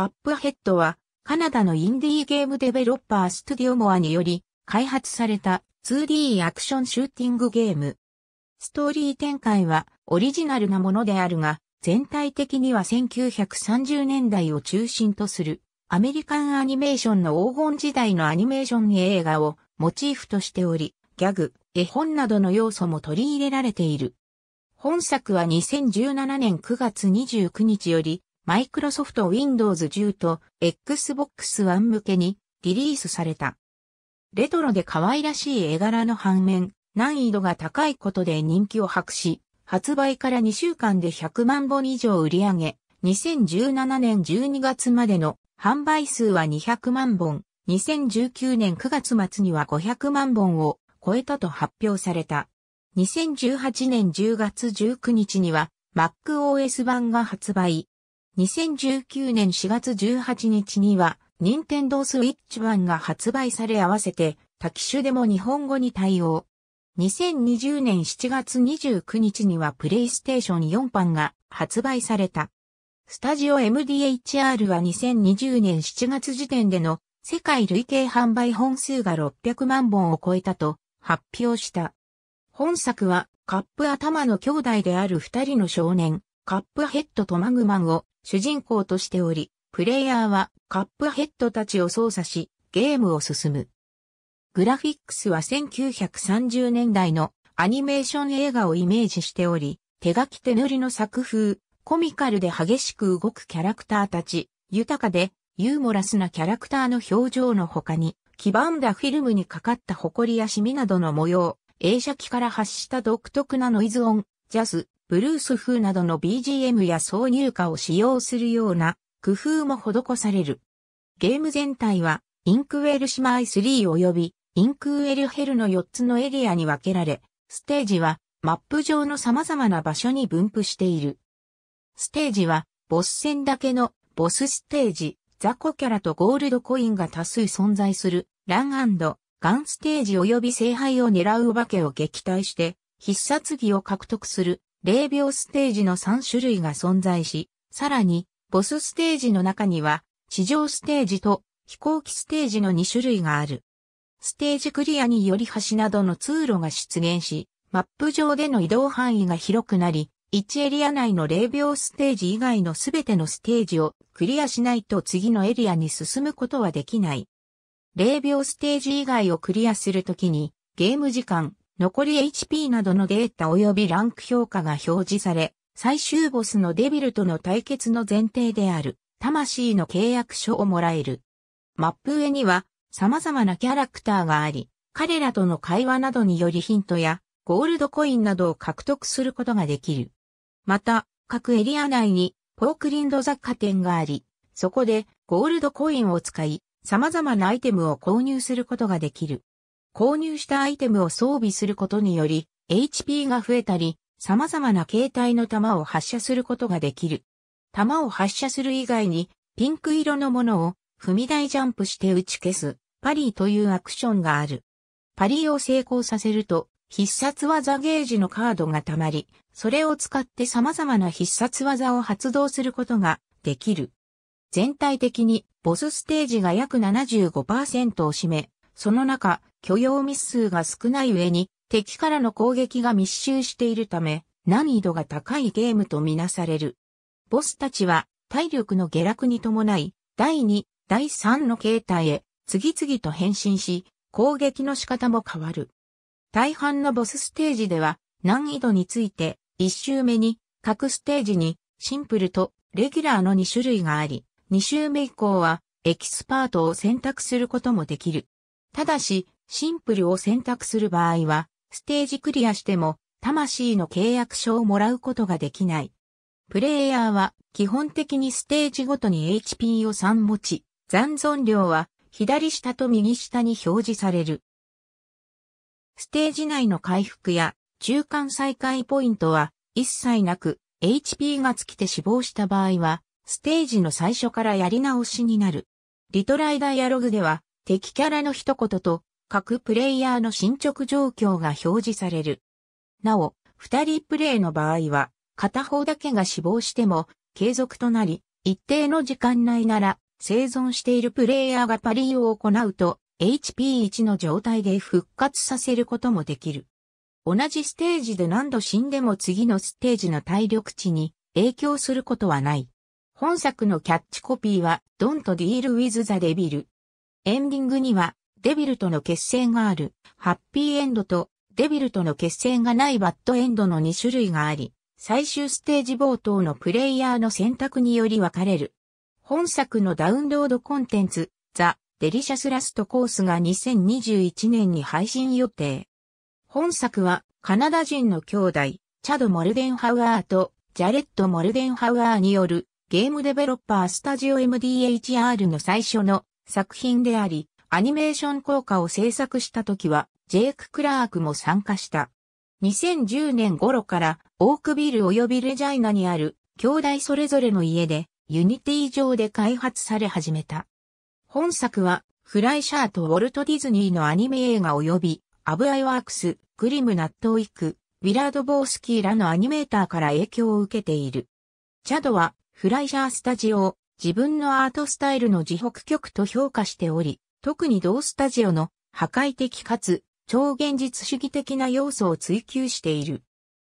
カップヘッドは、カナダのインディーゲームデベロッパーストゥディオモアにより、開発された 2D アクションシューティングゲーム。ストーリー展開はオリジナルなものであるが、全体的には1930年代を中心とするアメリカンアニメーションの黄金時代のアニメーション映画をモチーフとしており、ギャグ、絵本などの要素も取り入れられている。本作は2017年9月29日よりマイクロソフトウィ Windows 10と Xbox One 向けにリリースされた。レトロで可愛らしい絵柄の反面、難易度が高いことで人気を博し、発売から2週間で100万本以上売り上げ、2017年12月までの販売数は200万本、2019年9月末には500万本を超えたと発表された。2018年10月19日には MacOS 版が発売、2019年4月18日には、任天堂スイッチ版が発売され合わせて、多機種でも日本語に対応。2020年7月29日にはプレイステーション4版が発売された。スタジオ MDHR は2020年7月時点での世界累計販売本数が600万本を超えたと発表した。本作はカップ頭の兄弟である二人の少年、カップヘッドとマグマンを主人公としており、プレイヤーはカップヘッドたちを操作し、ゲームを進む。グラフィックスは1930年代のアニメーション映画をイメージしており、手書き手塗りの作風、コミカルで激しく動くキャラクターたち、豊かでユーモラスなキャラクターの表情の他に、黄ばんだフィルムにかかった埃やシミなどの模様、映写機から発した独特なノイズ音、ジャズ、ブルース風などの BGM や挿入歌を使用するような工夫も施される。ゲーム全体は、インクウェルシマイ3及び、インクウェルヘルの4つのエリアに分けられ、ステージは、マップ上の様々な場所に分布している。ステージは、ボス戦だけの、ボスステージ、雑魚キャラとゴールドコインが多数存在する、ランガンステージ及び聖杯を狙うお化けを撃退して、必殺技を獲得する霊秒ステージの3種類が存在し、さらに、ボスステージの中には、地上ステージと飛行機ステージの2種類がある。ステージクリアにより橋などの通路が出現し、マップ上での移動範囲が広くなり、1エリア内の霊秒ステージ以外のすべてのステージをクリアしないと次のエリアに進むことはできない。霊秒ステージ以外をクリアするときに、ゲーム時間残り HP などのデータ及びランク評価が表示され、最終ボスのデビルとの対決の前提である、魂の契約書をもらえる。マップ上には、様々なキャラクターがあり、彼らとの会話などによりヒントや、ゴールドコインなどを獲得することができる。また、各エリア内に、ポークリンド雑貨店があり、そこで、ゴールドコインを使い、様々なアイテムを購入することができる。購入したアイテムを装備することにより、HP が増えたり、様々な形態の弾を発射することができる。弾を発射する以外に、ピンク色のものを踏み台ジャンプして打ち消す、パリーというアクションがある。パリーを成功させると、必殺技ゲージのカードが溜まり、それを使って様々な必殺技を発動することができる。全体的にボスステージが約75%を占め、その中、許容日数が少ない上に、敵からの攻撃が密集しているため、難易度が高いゲームとみなされる。ボスたちは、体力の下落に伴い、第2、第3の形態へ、次々と変身し、攻撃の仕方も変わる。大半のボスステージでは、難易度について、1周目に、各ステージに、シンプルとレギュラーの2種類があり、2周目以降は、エキスパートを選択することもできる。ただし、シンプルを選択する場合は、ステージクリアしても、魂の契約書をもらうことができない。プレイヤーは基本的にステージごとに HP を3持ち、残存量は左下と右下に表示される。ステージ内の回復や中間再開ポイントは一切なく HP が尽きて死亡した場合はステージの最初からやり直しになる。リトライダイアログでは敵キャラの一言と各プレイヤーの進捗状況が表示される。なお、二人プレイの場合は、片方だけが死亡しても継続となり、一定の時間内なら生存しているプレイヤーがパリーを行うと HP1 の状態で復活させることもできる。同じステージで何度死んでも次のステージの体力値に影響することはない。本作のキャッチコピーは Don't Deal with the Devil。エンディングにはデビルとの決戦がある、ハッピーエンドとデビルとの決戦がないバッドエンドの2種類があり、最終ステージ冒頭のプレイヤーの選択により分かれる。本作のダウンロードコンテンツ、ザ・デリシャスラストコースが2021年に配信予定。本作はカナダ人の兄弟、チャド・モルデンハウアーとジャレット・モルデンハウアーによるゲームデベロッパースタジオ MDHR の最初の作品であり、アニメーション効果を制作した時は、ジェイク・クラークも参加した。2010年頃から、オークビル及びレジャイナにある、兄弟それぞれの家で、ユニティ上で開発され始めた。本作は、フライシャーとウォルト・ディズニーのアニメ映画及び、アブ・アイワークス、グリム・ナット・ウィック、ウィラード・ボースキーらのアニメーターから影響を受けている。チャドは、フライシャースタジオを自分のアートスタイルの自北曲と評価しており、特に同スタジオの破壊的かつ超現実主義的な要素を追求している。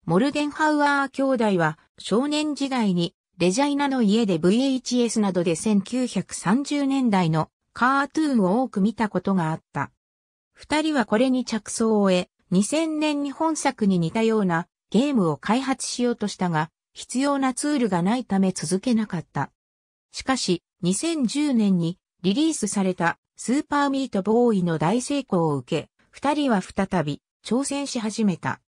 モルデンハウアー兄弟は少年時代にレジャイナの家で VHS などで1930年代のカートゥーンを多く見たことがあった。二人はこれに着想を得、2000年に本作に似たようなゲームを開発しようとしたが、必要なツールがないため続けなかった。しかし、2010年にリリースされたスーパーミートボーイの大成功を受け、二人は再び挑戦し始めた。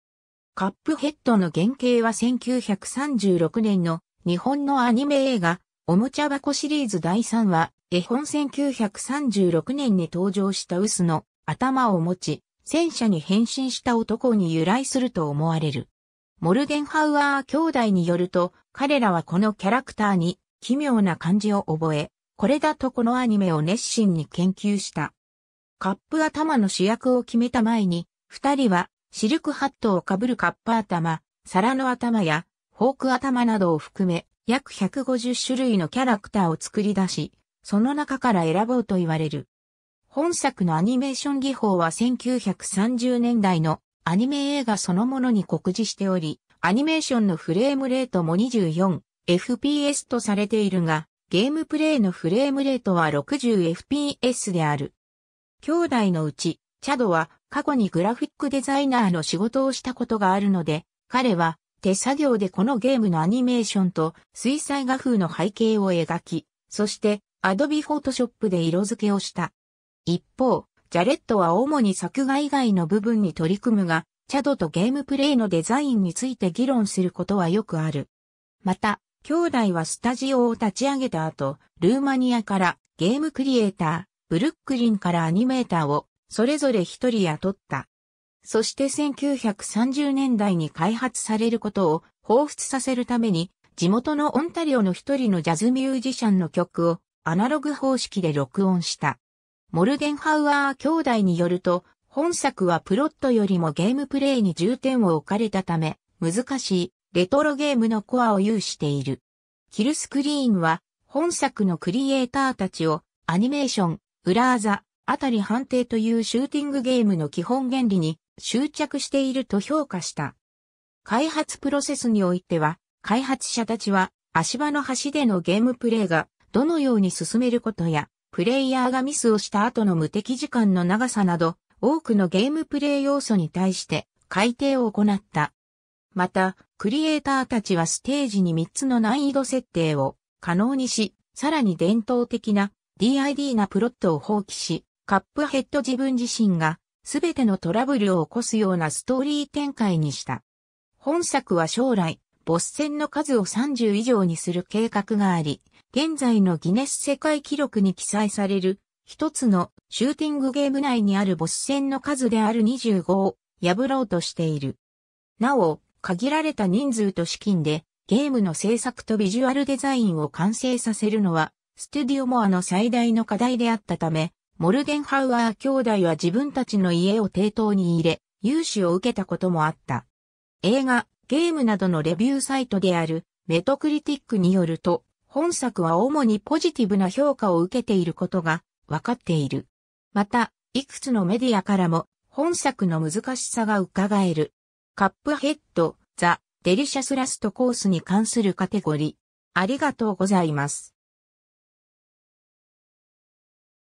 カップヘッドの原型は1936年の日本のアニメ映画、おもちゃ箱シリーズ第3話、絵本1936年に登場したウスの頭を持ち、戦車に変身した男に由来すると思われる。モルゲンハウアー兄弟によると、彼らはこのキャラクターに奇妙な漢字を覚え、これだとこのアニメを熱心に研究した。カップ頭の主役を決めた前に、二人はシルクハットをかぶるカップ頭、皿の頭やフォーク頭などを含め約150種類のキャラクターを作り出し、その中から選ぼうと言われる。本作のアニメーション技法は1930年代のアニメ映画そのものに酷似しており、アニメーションのフレームレートも 24fps とされているが、ゲームプレイのフレームレートは 60fps である。兄弟のうち、チャドは過去にグラフィックデザイナーの仕事をしたことがあるので、彼は手作業でこのゲームのアニメーションと水彩画風の背景を描き、そしてアドビフォトショップで色付けをした。一方、ジャレットは主に作画以外の部分に取り組むが、チャドとゲームプレイのデザインについて議論することはよくある。また、兄弟はスタジオを立ち上げた後、ルーマニアからゲームクリエイター、ブルックリンからアニメーターをそれぞれ一人雇った。そして1930年代に開発されることを彷彿させるために、地元のオンタリオの一人のジャズミュージシャンの曲をアナログ方式で録音した。モルゲンハウアー兄弟によると、本作はプロットよりもゲームプレイに重点を置かれたため、難しいレトロゲームのコアを有している。キルスクリーンは、本作のクリエイターたちを、アニメーション、裏技、あたり判定というシューティングゲームの基本原理に執着していると評価した。開発プロセスにおいては、開発者たちは足場の端でのゲームプレイがどのように進めることや、プレイヤーがミスをした後の無敵時間の長さなど、多くのゲームプレイ要素に対して改定を行った。また、クリエイターたちはステージに3つの難易度設定を可能にし、さらに伝統的な DID なプロットを放棄し、カップヘッド自分自身がすべてのトラブルを起こすようなストーリー展開にした。本作は将来、ボス戦の数を30以上にする計画があり、現在のギネス世界記録に記載される一つのシューティングゲーム内にあるボス戦の数である25を破ろうとしている。なお、限られた人数と資金で、ゲームの制作とビジュアルデザインを完成させるのは、ステディオモアの最大の課題であったため、モルゲンハウアー兄弟は自分たちの家を抵当に入れ、融資を受けたこともあった。映画、ゲームなどのレビューサイトであるメトクリティックによると、本作は主にポジティブな評価を受けていることが分かっている。また、いくつのメディアからも本作の難しさが伺えるカップヘッド、ザ・デリシャスラストコースに関するカテゴリー。ありがとうございます。